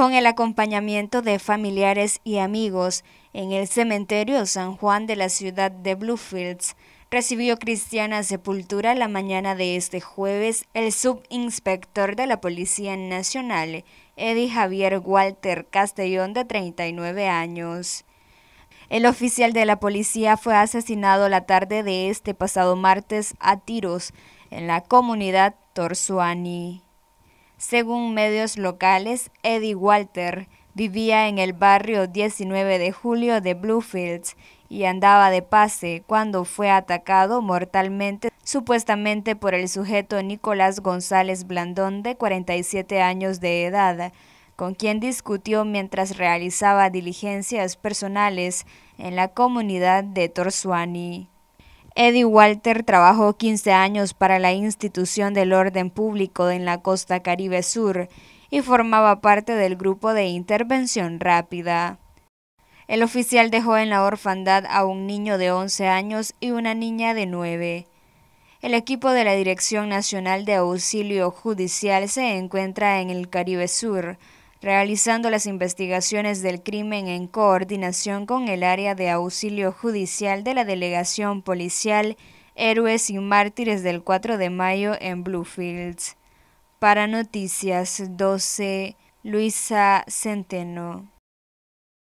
con el acompañamiento de familiares y amigos en el cementerio San Juan de la ciudad de Bluefields. Recibió cristiana sepultura la mañana de este jueves el subinspector de la Policía Nacional, Eddie Javier Walter Castellón, de 39 años. El oficial de la policía fue asesinado la tarde de este pasado martes a tiros en la comunidad Torsuani. Según medios locales, Eddie Walter vivía en el barrio 19 de julio de Bluefields y andaba de pase cuando fue atacado mortalmente supuestamente por el sujeto Nicolás González Blandón de 47 años de edad, con quien discutió mientras realizaba diligencias personales en la comunidad de Torsuani. Eddie Walter trabajó 15 años para la institución del orden público en la costa Caribe Sur y formaba parte del grupo de intervención rápida. El oficial dejó en la orfandad a un niño de 11 años y una niña de 9. El equipo de la Dirección Nacional de Auxilio Judicial se encuentra en el Caribe Sur, realizando las investigaciones del crimen en coordinación con el área de auxilio judicial de la delegación policial Héroes y Mártires del 4 de mayo en Bluefields. Para Noticias 12, Luisa Centeno.